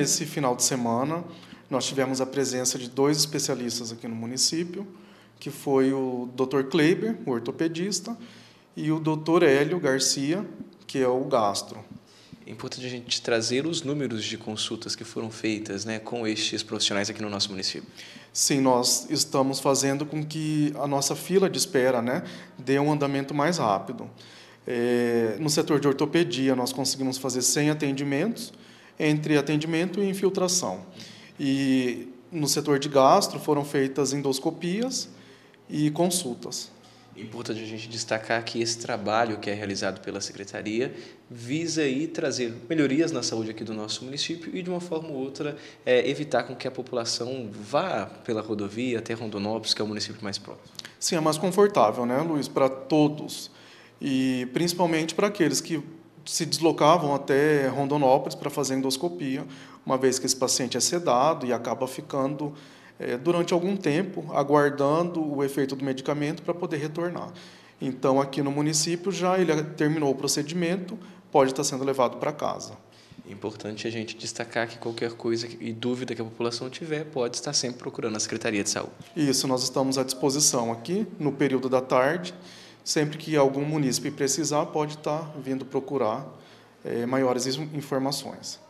Esse final de semana, nós tivemos a presença de dois especialistas aqui no município, que foi o Dr. Kleiber, o ortopedista, e o Dr. Hélio Garcia, que é o gastro. É importante a gente trazer os números de consultas que foram feitas né, com estes profissionais aqui no nosso município. Sim, nós estamos fazendo com que a nossa fila de espera né, dê um andamento mais rápido. É, no setor de ortopedia, nós conseguimos fazer 100 atendimentos, entre atendimento e infiltração. E no setor de gastro foram feitas endoscopias e consultas. Importante a gente destacar que esse trabalho que é realizado pela secretaria visa aí trazer melhorias na saúde aqui do nosso município e de uma forma ou outra é, evitar com que a população vá pela rodovia até Rondonópolis, que é o município mais próximo. Sim, é mais confortável, né, Luiz, para todos e principalmente para aqueles que se deslocavam até Rondonópolis para fazer endoscopia, uma vez que esse paciente é sedado e acaba ficando é, durante algum tempo aguardando o efeito do medicamento para poder retornar. Então, aqui no município já ele terminou o procedimento, pode estar sendo levado para casa. Importante a gente destacar que qualquer coisa e dúvida que a população tiver, pode estar sempre procurando a Secretaria de Saúde. Isso, nós estamos à disposição aqui no período da tarde. Sempre que algum munícipe precisar, pode estar vindo procurar é, maiores informações.